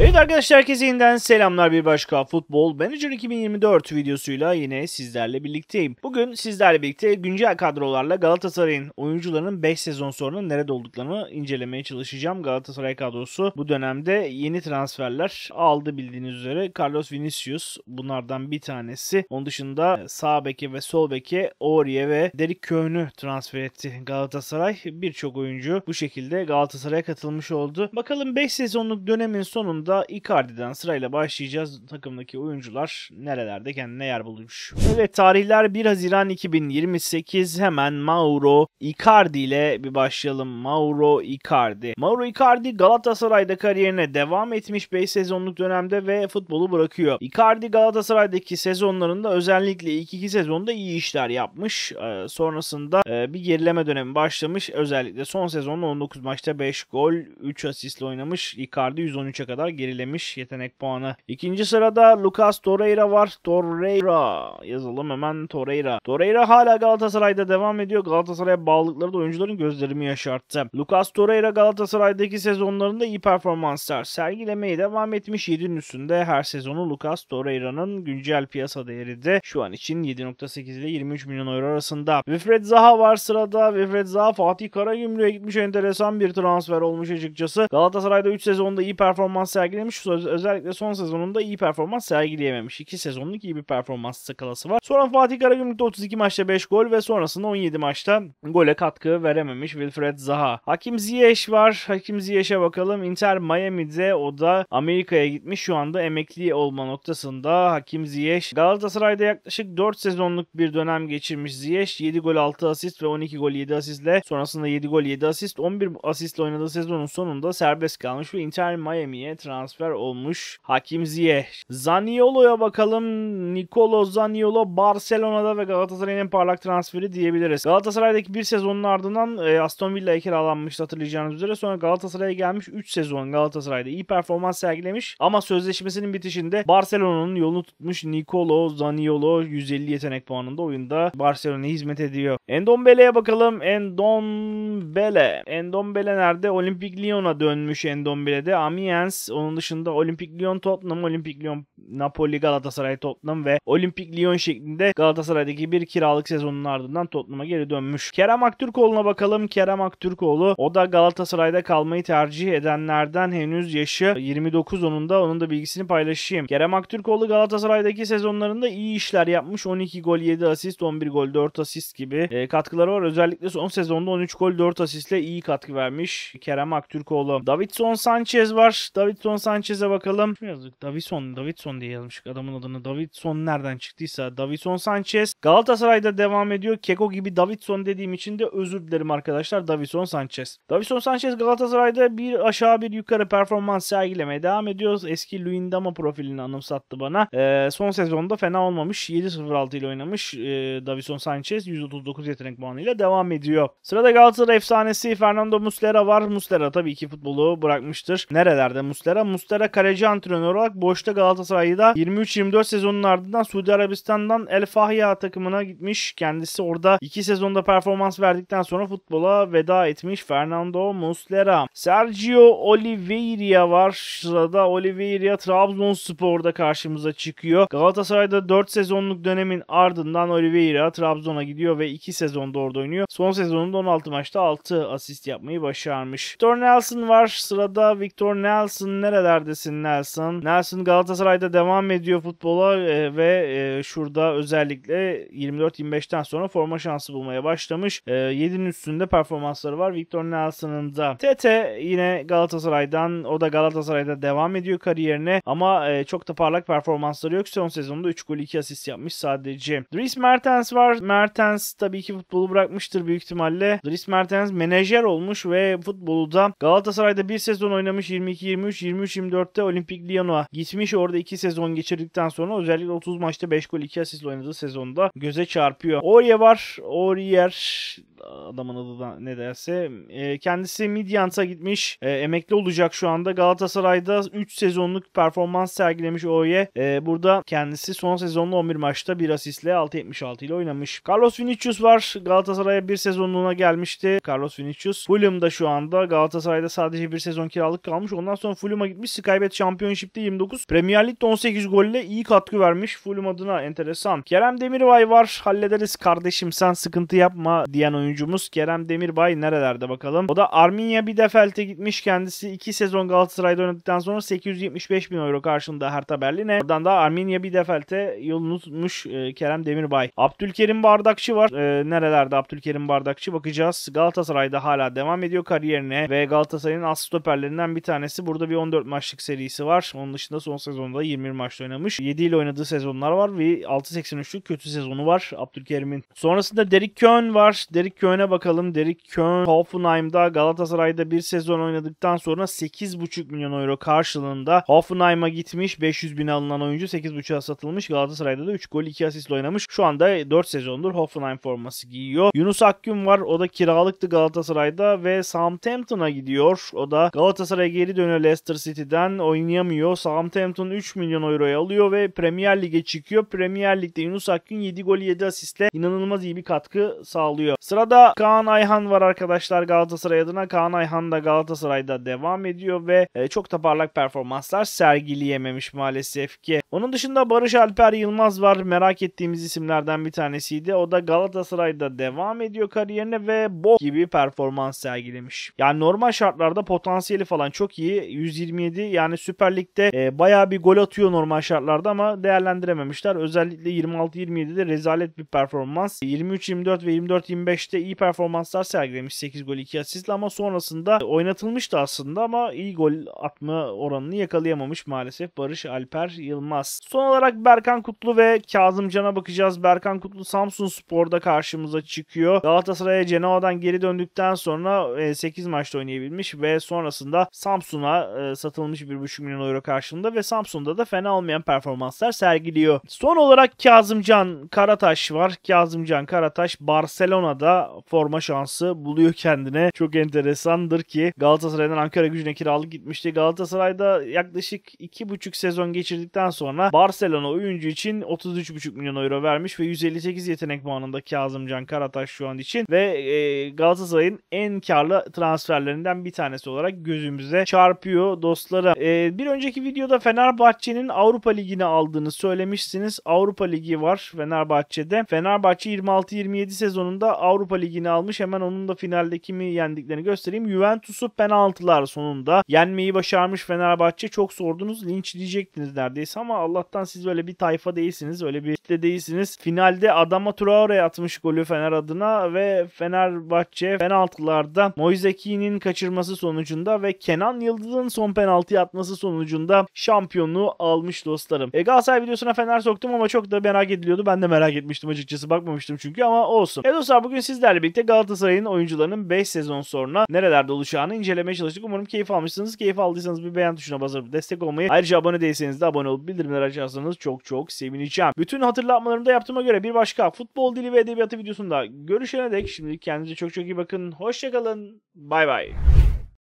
Evet arkadaşlar herkese yeniden selamlar bir başka Futbol Manager 2024 videosuyla yine sizlerle birlikteyim. Bugün sizlerle birlikte güncel kadrolarla Galatasaray'ın oyuncularının 5 sezon sonra nerede olduklarını incelemeye çalışacağım. Galatasaray kadrosu bu dönemde yeni transferler aldı bildiğiniz üzere. Carlos Vinicius bunlardan bir tanesi. Onun dışında sağ beke ve sol beke Oriye ve Derik Köhn'ü transfer etti Galatasaray. Birçok oyuncu bu şekilde Galatasaray'a katılmış oldu. Bakalım 5 sezonluk dönemin sonunda programda Icardi'den sırayla başlayacağız. Takımdaki oyuncular nerelerde kendine yer bulmuş. Evet tarihler 1 Haziran 2028 hemen Mauro Icardi ile bir başlayalım. Mauro Icardi. Mauro Icardi Galatasaray'da kariyerine devam etmiş 5 sezonluk dönemde ve futbolu bırakıyor. Icardi Galatasaray'daki sezonlarında özellikle ilk iki sezonda iyi işler yapmış. Ee, sonrasında e, bir gerileme dönemi başlamış. Özellikle son sezonda 19 maçta 5 gol, 3 asistle oynamış. Icardi 113'e kadar gerilemiş yetenek puanı. İkinci sırada Lucas Torreira var. Torreira yazalım hemen Torreira. Torreira hala Galatasaray'da devam ediyor. Galatasaray'a bağlılıkları da oyuncuların gözlerimi yaşarttı. Lucas Torreira Galatasaray'daki sezonlarında iyi performanslar sergilemeye devam etmiş. 7'nin üstünde her sezonu Lucas Torreira'nın güncel piyasa değeri de şu an için 7.8 ile 23 milyon euro arasında. Wilfred Zaha var sırada. Wilfred Zaha Fatih Karagümrük'e gitmiş enteresan bir transfer olmuş açıkçası. Galatasaray'da 3 sezonda iyi performans sergilemiş sergilemiş. Özellikle son sezonunda iyi performans sergileyememiş. 2 sezonluk iyi bir performans skalası var. Sonra Fatih Karagümrük'te 32 maçta 5 gol ve sonrasında 17 maçta gole katkı verememiş Wilfred Zaha. Hakim Ziyech var. Hakim Ziyech'e bakalım. Inter Miami'de o da Amerika'ya gitmiş. Şu anda emekli olma noktasında Hakim Ziyech. Galatasaray'da yaklaşık 4 sezonluk bir dönem geçirmiş Ziyech. 7 gol 6 asist ve 12 gol 7 asistle sonrasında 7 gol 7 asist 11 asistle oynadığı sezonun sonunda serbest kalmış ve Inter Miami'ye transfer transfer olmuş Hakim Ziyech. Zaniolo'ya bakalım. Nicolo Zaniolo Barcelona'da ve Galatasaray'ın en parlak transferi diyebiliriz. Galatasaray'daki bir sezonun ardından e, Aston Villa'ya kiralanmıştı hatırlayacağınız üzere. Sonra Galatasaray'a gelmiş 3 sezon Galatasaray'da iyi performans sergilemiş ama sözleşmesinin bitişinde Barcelona'nın yolunu tutmuş Nicolo Zaniolo 150 yetenek puanında oyunda Barcelona'ya hizmet ediyor. Endombele'ye bakalım. Endombele. Endombele nerede? Olympique Lyon'a dönmüş Endombele'de. Amiens onun dışında Olimpik Lyon Tottenham, Olimpik Lyon Napoli, Galatasaray, Tottenham ve Olimpik Lyon şeklinde Galatasaray'daki bir kiralık sezonun ardından Tottenham'a geri dönmüş. Kerem Aktürkoğlu'na bakalım. Kerem Aktürkoğlu o da Galatasaray'da kalmayı tercih edenlerden henüz yaşı 29 onun da onun da bilgisini paylaşayım. Kerem Aktürkoğlu Galatasaray'daki sezonlarında iyi işler yapmış. 12 gol, 7 asist, 11 gol, 4 asist gibi e, katkıları var. Özellikle son sezonda 13 gol, 4 asistle iyi katkı vermiş Kerem Aktürkoğlu. Davidson Sanchez var. Davidson Sanchez'e bakalım. Yazık. Davidson, Davidson Davidson diye yazmıştık adamın adını. Davidson nereden çıktıysa. Davidson Sanchez Galatasaray'da devam ediyor. Keko gibi Davidson dediğim için de özür dilerim arkadaşlar. Davidson Sanchez. Davidson Sanchez Galatasaray'da bir aşağı bir yukarı performans sergilemeye devam ediyor. Eski Luindama profilini anımsattı bana. E, son sezonda fena olmamış. 7-0-6 ile oynamış. E, Davidson Sanchez 139 yetenek puanıyla devam ediyor. Sırada Galatasaray efsanesi Fernando Muslera var. Muslera tabii ki futbolu bırakmıştır. Nerelerde Muslera? Muslera kaleci antrenör olarak boşta Galatasaray ayda 23-24 sezonun ardından Suudi Arabistan'dan El Fahya takımına gitmiş. Kendisi orada 2 sezonda performans verdikten sonra futbola veda etmiş Fernando Muslera. Sergio Oliveira var. Sırada Oliveira Trabzonspor'da karşımıza çıkıyor. Galatasaray'da 4 sezonluk dönemin ardından Oliveira Trabzon'a gidiyor ve 2 sezonda orada oynuyor. Son sezonunda 16 maçta 6 asist yapmayı başarmış. Victor Nelson var. Sırada Victor Nelson nerelerdesin Nelson? Nelson Galatasaray'da de devam ediyor futbola e, ve e, şurada özellikle 24-25'ten sonra forma şansı bulmaya başlamış. E, 7'nin üstünde performansları var Victor Nelson'ın da. Tete yine Galatasaray'dan o da Galatasaray'da devam ediyor kariyerine ama e, çok da parlak performansları yok. Son sezonda 3 gol 2 asist yapmış sadece. Dries Mertens var. Mertens tabii ki futbolu bırakmıştır büyük ihtimalle. Dries Mertens menajer olmuş ve futbolu da Galatasaray'da bir sezon oynamış 22-23, 23-24'te Olimpik Lyon'a gitmiş. Orada iki 2 sezon geçirdikten sonra özellikle 30 maçta 5 gol 2 asistle oynadığı sezonda göze çarpıyor. Orye var. Oryer adamın adı da ne derse. E, kendisi Midyant'a gitmiş. E, emekli olacak şu anda. Galatasaray'da 3 sezonluk performans sergilemiş Oye. E, burada kendisi son sezonlu 11 maçta 1 asistle 6.76 ile oynamış. Carlos Vinicius var. Galatasaray'a bir sezonluğuna gelmişti. Carlos Vinicius. Fulham da şu anda. Galatasaray'da sadece bir sezon kiralık kalmış. Ondan sonra Fulham'a gitmiş. Skybet Championship'te 29. Premier Lig'de 18 golle iyi katkı vermiş. Fulham adına enteresan. Kerem Demirbay var. Hallederiz kardeşim sen sıkıntı yapma diyen oyuncu oyuncumuz Kerem Demirbay nerelerde bakalım. O da Arminya Bielefeld'e gitmiş. Kendisi 2 sezon Galatasaray'da oynadıktan sonra 875 bin euro karşılığında Hertha Berlin'e. Oradan da Arminya Bielefeld'e yolunu tutmuş e, Kerem Demirbay. Abdülkerim Bardakçı var. E, nerelerde Abdülkerim Bardakçı bakacağız. Galatasaray'da hala devam ediyor kariyerine ve Galatasaray'ın as stoperlerinden bir tanesi. Burada bir 14 maçlık serisi var. Onun dışında son sezonda 21 maçta oynamış. 7 ile oynadığı sezonlar var ve 6.83'lük kötü sezonu var Abdülkerim'in. Sonrasında Derek Köhn var. Derek Köhn'e bakalım. Derek Köhn Hoffenheim'da Galatasaray'da bir sezon oynadıktan sonra 8,5 milyon euro karşılığında Hoffenheim'a gitmiş. 500 bin alınan oyuncu 8,5'a satılmış. Galatasaray'da da 3 gol 2 asistle oynamış. Şu anda 4 sezondur Hoffenheim forması giyiyor. Yunus Akgün var. O da kiralıktı Galatasaray'da ve Southampton'a gidiyor. O da Galatasaray'a geri dönüyor Leicester City'den. Oynayamıyor. Southampton 3 milyon euroya alıyor ve Premier Lig'e çıkıyor. Premier Lig'de Yunus Akgün 7 gol 7 asistle inanılmaz iyi bir katkı sağlıyor. Sıra Sırada Kaan Ayhan var arkadaşlar Galatasaray adına. Kaan Ayhan da Galatasaray'da devam ediyor ve e, çok da parlak performanslar sergileyememiş maalesef ki. Onun dışında Barış Alper Yılmaz var. Merak ettiğimiz isimlerden bir tanesiydi. O da Galatasaray'da devam ediyor kariyerine ve bok gibi performans sergilemiş. Yani normal şartlarda potansiyeli falan çok iyi. 127 yani Süper Lig'de e, bayağı bir gol atıyor normal şartlarda ama değerlendirememişler. Özellikle 26-27'de rezalet bir performans. 23-24 ve 24-25'te işte iyi performanslar sergilemiş 8 gol 2 asistle ama sonrasında oynatılmıştı aslında ama iyi gol atma oranını yakalayamamış maalesef Barış Alper Yılmaz. Son olarak Berkan Kutlu ve Kazım Can'a bakacağız. Berkan Kutlu Samsun Spor'da karşımıza çıkıyor. Galatasaray'a Cenova'dan geri döndükten sonra 8 e, maçta oynayabilmiş ve sonrasında Samsun'a e, satılmış 1,5 milyon euro karşılığında ve Samsun'da da fena olmayan performanslar sergiliyor. Son olarak Kazım Can Karataş var. Kazım Can Karataş Barcelona'da forma şansı buluyor kendine. Çok enteresandır ki Galatasaray'dan Ankara gücüne kiralık gitmişti. Galatasaray'da yaklaşık 2,5 sezon geçirdikten sonra Barcelona oyuncu için 33,5 milyon euro vermiş ve 158 yetenek puanında Kazımcan Karataş şu an için ve e, Galatasaray'ın en karlı transferlerinden bir tanesi olarak gözümüze çarpıyor dostlara. E, bir önceki videoda Fenerbahçe'nin Avrupa Ligi'ni aldığını söylemişsiniz. Avrupa Ligi var Fenerbahçe'de. Fenerbahçe 26-27 sezonunda Avrupa Avrupa Ligi'ni almış. Hemen onun da finalde kimi yendiklerini göstereyim. Juventus'u penaltılar sonunda yenmeyi başarmış Fenerbahçe. Çok sordunuz linç diyecektiniz neredeyse ama Allah'tan siz öyle bir tayfa değilsiniz. Öyle bir kitle değilsiniz. Finalde Adama Traore atmış golü Fener adına ve Fenerbahçe penaltılarda Moiseki'nin kaçırması sonucunda ve Kenan Yıldız'ın son penaltıyı atması sonucunda şampiyonu almış dostlarım. E, Galatasaray videosuna Fener soktum ama çok da merak ediliyordu. Ben de merak etmiştim açıkçası bakmamıştım çünkü ama olsun. E dostlar bugün siz. Sizlerle birlikte Galatasaray'ın oyuncularının 5 sezon sonra nerelerde oluşacağını incelemeye çalıştık. Umarım keyif almışsınız. Keyif aldıysanız bir beğen tuşuna basıp destek olmayı. Ayrıca abone değilseniz de abone olup bildirimleri açarsanız çok çok sevineceğim. Bütün hatırlatmalarımı da yaptığıma göre bir başka futbol dili ve edebiyatı videosunda görüşene dek şimdilik kendinize çok çok iyi bakın. Hoşçakalın. Bay bay.